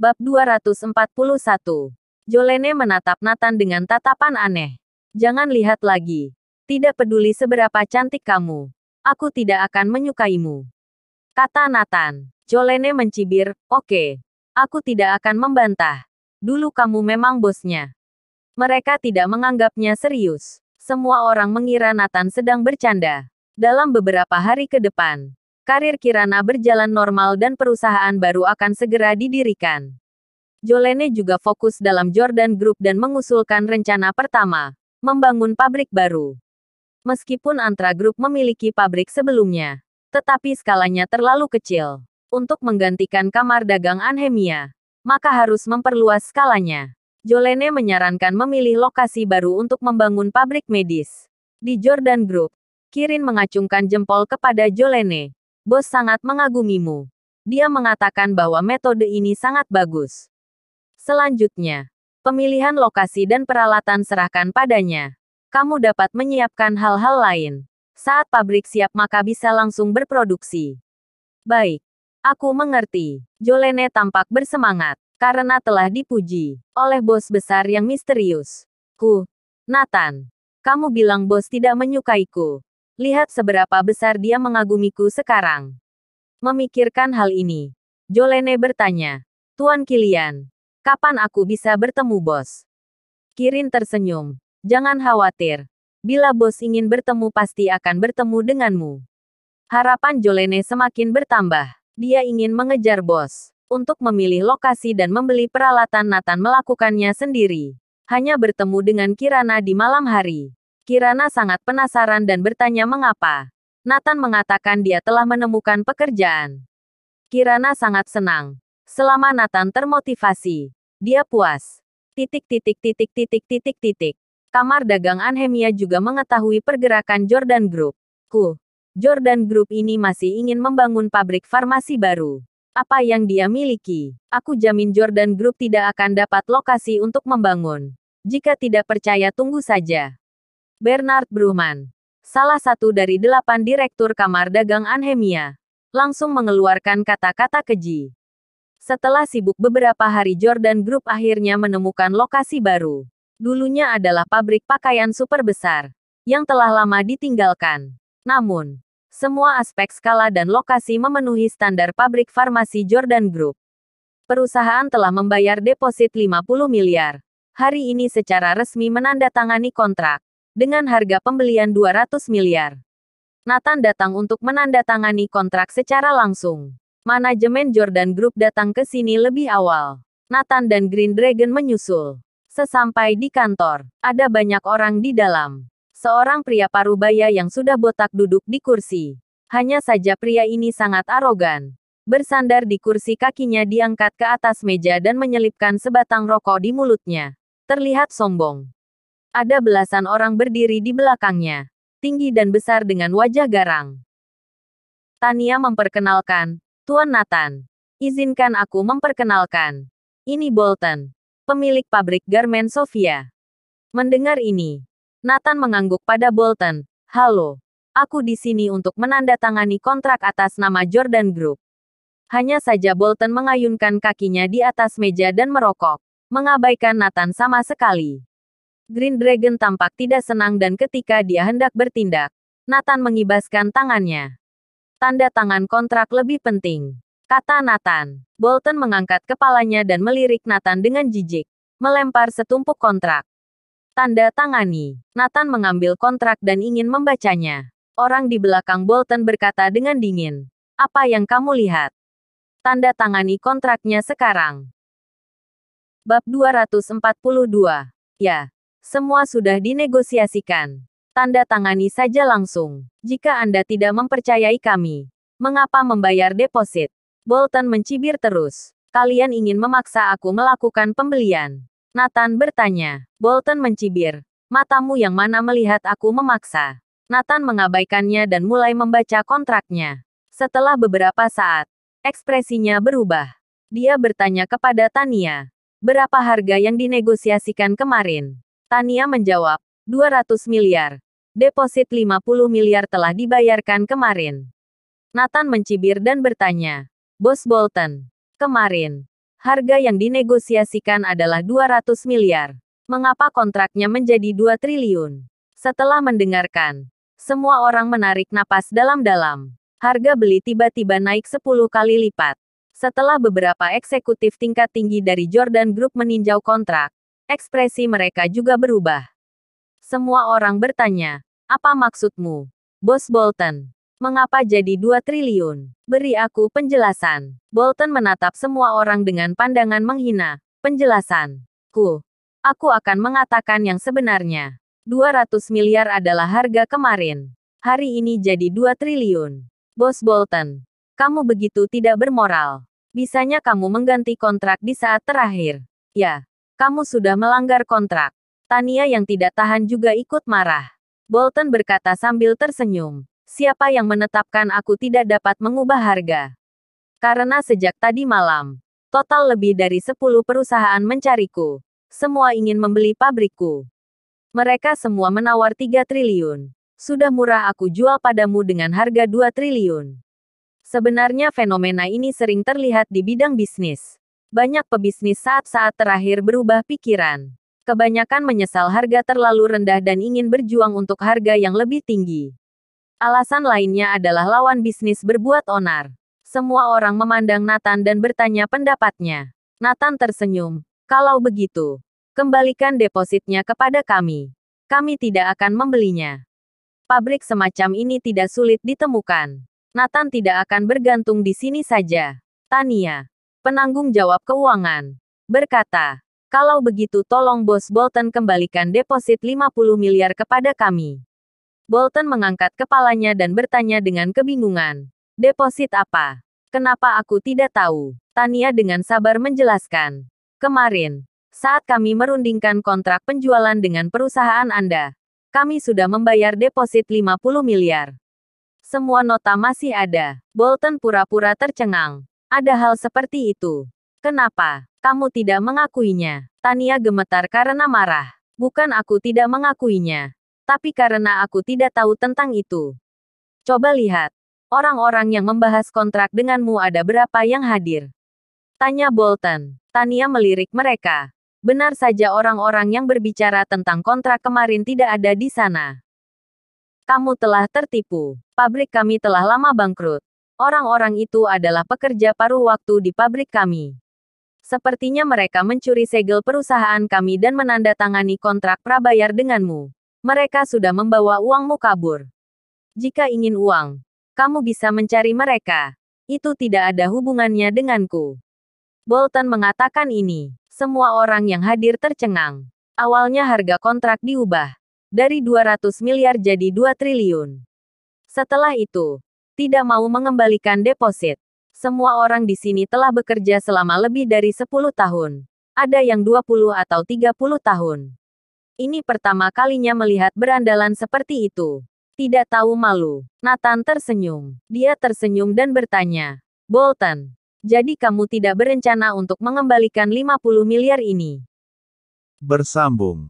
Bab 241. Jolene menatap Nathan dengan tatapan aneh. Jangan lihat lagi. Tidak peduli seberapa cantik kamu. Aku tidak akan menyukaimu. Kata Nathan. Jolene mencibir, oke. Okay. Aku tidak akan membantah. Dulu kamu memang bosnya. Mereka tidak menganggapnya serius. Semua orang mengira Nathan sedang bercanda. Dalam beberapa hari ke depan, karir Kirana berjalan normal dan perusahaan baru akan segera didirikan. Jolene juga fokus dalam Jordan Group dan mengusulkan rencana pertama, membangun pabrik baru. Meskipun Antra Group memiliki pabrik sebelumnya, tetapi skalanya terlalu kecil. Untuk menggantikan kamar dagang Anhemia, maka harus memperluas skalanya. Jolene menyarankan memilih lokasi baru untuk membangun pabrik medis. Di Jordan Group, Kirin mengacungkan jempol kepada Jolene. Bos sangat mengagumimu. Dia mengatakan bahwa metode ini sangat bagus. Selanjutnya, pemilihan lokasi dan peralatan serahkan padanya. Kamu dapat menyiapkan hal-hal lain. Saat pabrik siap maka bisa langsung berproduksi. Baik, aku mengerti. Jolene tampak bersemangat karena telah dipuji oleh bos besar yang misterius. Ku, Nathan, kamu bilang bos tidak menyukaiku. Lihat seberapa besar dia mengagumiku sekarang. Memikirkan hal ini, Jolene bertanya, Tuan Kilian, kapan aku bisa bertemu bos? Kirin tersenyum, jangan khawatir. Bila bos ingin bertemu pasti akan bertemu denganmu. Harapan Jolene semakin bertambah. Dia ingin mengejar bos untuk memilih lokasi dan membeli peralatan Nathan melakukannya sendiri. Hanya bertemu dengan Kirana di malam hari. Kirana sangat penasaran dan bertanya mengapa. Nathan mengatakan dia telah menemukan pekerjaan. Kirana sangat senang. Selama Nathan termotivasi, dia puas. Titik titik titik titik titik titik. Kamar dagang Anhemia juga mengetahui pergerakan Jordan Group. Ku. Jordan Group ini masih ingin membangun pabrik farmasi baru. Apa yang dia miliki? Aku jamin Jordan Group tidak akan dapat lokasi untuk membangun. Jika tidak percaya tunggu saja. Bernard Bruman, salah satu dari delapan direktur kamar dagang Anhemia, langsung mengeluarkan kata-kata keji. Setelah sibuk beberapa hari Jordan Group akhirnya menemukan lokasi baru. Dulunya adalah pabrik pakaian super besar, yang telah lama ditinggalkan. Namun, semua aspek skala dan lokasi memenuhi standar pabrik farmasi Jordan Group. Perusahaan telah membayar deposit 50 miliar. Hari ini secara resmi menandatangani kontrak dengan harga pembelian 200 miliar. Nathan datang untuk menandatangani kontrak secara langsung. Manajemen Jordan Group datang ke sini lebih awal. Nathan dan Green Dragon menyusul. Sesampai di kantor, ada banyak orang di dalam. Seorang pria parubaya yang sudah botak duduk di kursi. Hanya saja pria ini sangat arogan. Bersandar di kursi kakinya diangkat ke atas meja dan menyelipkan sebatang rokok di mulutnya. Terlihat sombong. Ada belasan orang berdiri di belakangnya, tinggi dan besar dengan wajah garang. Tania memperkenalkan, Tuan Nathan. Izinkan aku memperkenalkan. Ini Bolton, pemilik pabrik garmen Sofia. Mendengar ini, Nathan mengangguk pada Bolton. Halo, aku di sini untuk menandatangani kontrak atas nama Jordan Group. Hanya saja Bolton mengayunkan kakinya di atas meja dan merokok, mengabaikan Nathan sama sekali. Green Dragon tampak tidak senang dan ketika dia hendak bertindak, Nathan mengibaskan tangannya. Tanda tangan kontrak lebih penting, kata Nathan. Bolton mengangkat kepalanya dan melirik Nathan dengan jijik, melempar setumpuk kontrak. Tanda tangani. Nathan mengambil kontrak dan ingin membacanya. Orang di belakang Bolton berkata dengan dingin, "Apa yang kamu lihat?" Tanda tangani kontraknya sekarang. Bab 242. Ya, semua sudah dinegosiasikan. Tanda tangani saja langsung. Jika Anda tidak mempercayai kami, mengapa membayar deposit? Bolton mencibir terus. Kalian ingin memaksa aku melakukan pembelian? Nathan bertanya. Bolton mencibir. Matamu yang mana melihat aku memaksa? Nathan mengabaikannya dan mulai membaca kontraknya. Setelah beberapa saat, ekspresinya berubah. Dia bertanya kepada Tania, berapa harga yang dinegosiasikan kemarin? Tania menjawab, 200 miliar. Deposit 50 miliar telah dibayarkan kemarin. Nathan mencibir dan bertanya, Bos Bolton, kemarin, harga yang dinegosiasikan adalah 200 miliar. Mengapa kontraknya menjadi 2 triliun? Setelah mendengarkan, semua orang menarik napas dalam-dalam. Harga beli tiba-tiba naik 10 kali lipat. Setelah beberapa eksekutif tingkat tinggi dari Jordan Group meninjau kontrak, Ekspresi mereka juga berubah. Semua orang bertanya, apa maksudmu? Bos Bolton, mengapa jadi 2 triliun? Beri aku penjelasan. Bolton menatap semua orang dengan pandangan menghina. Penjelasan. Ku. Aku akan mengatakan yang sebenarnya. 200 miliar adalah harga kemarin. Hari ini jadi 2 triliun. Bos Bolton, kamu begitu tidak bermoral. Bisanya kamu mengganti kontrak di saat terakhir. Ya, kamu sudah melanggar kontrak. Tania yang tidak tahan juga ikut marah. Bolton berkata sambil tersenyum. Siapa yang menetapkan aku tidak dapat mengubah harga? Karena sejak tadi malam, total lebih dari 10 perusahaan mencariku. Semua ingin membeli pabrikku. Mereka semua menawar 3 triliun. Sudah murah aku jual padamu dengan harga 2 triliun. Sebenarnya fenomena ini sering terlihat di bidang bisnis. Banyak pebisnis saat-saat terakhir berubah pikiran. Kebanyakan menyesal harga terlalu rendah dan ingin berjuang untuk harga yang lebih tinggi. Alasan lainnya adalah lawan bisnis berbuat onar. Semua orang memandang Nathan dan bertanya pendapatnya. Nathan tersenyum. Kalau begitu, kembalikan depositnya kepada kami. Kami tidak akan membelinya. Pabrik semacam ini tidak sulit ditemukan. Nathan tidak akan bergantung di sini saja. Tania, penanggung jawab keuangan, berkata, kalau begitu tolong bos Bolton kembalikan deposit 50 miliar kepada kami. Bolton mengangkat kepalanya dan bertanya dengan kebingungan. Deposit apa? Kenapa aku tidak tahu? Tania dengan sabar menjelaskan. Kemarin, saat kami merundingkan kontrak penjualan dengan perusahaan Anda, kami sudah membayar deposit 50 miliar. Semua nota masih ada. Bolton pura-pura tercengang. Ada hal seperti itu. Kenapa? Kamu tidak mengakuinya. Tania gemetar karena marah. Bukan aku tidak mengakuinya. Tapi karena aku tidak tahu tentang itu. Coba lihat. Orang-orang yang membahas kontrak denganmu ada berapa yang hadir? Tanya Bolton. Tania melirik mereka. Benar saja orang-orang yang berbicara tentang kontrak kemarin tidak ada di sana. Kamu telah tertipu. Pabrik kami telah lama bangkrut. Orang-orang itu adalah pekerja paruh waktu di pabrik kami. Sepertinya mereka mencuri segel perusahaan kami dan menandatangani kontrak prabayar denganmu. Mereka sudah membawa uangmu kabur. Jika ingin uang, kamu bisa mencari mereka. Itu tidak ada hubungannya denganku. Bolton mengatakan ini. Semua orang yang hadir tercengang. Awalnya harga kontrak diubah dari 200 miliar jadi 2 triliun. Setelah itu, tidak mau mengembalikan deposit. Semua orang di sini telah bekerja selama lebih dari 10 tahun. Ada yang 20 atau 30 tahun. Ini pertama kalinya melihat berandalan seperti itu. Tidak tahu malu. Nathan tersenyum. Dia tersenyum dan bertanya. Bolton, jadi kamu tidak berencana untuk mengembalikan 50 miliar ini? Bersambung.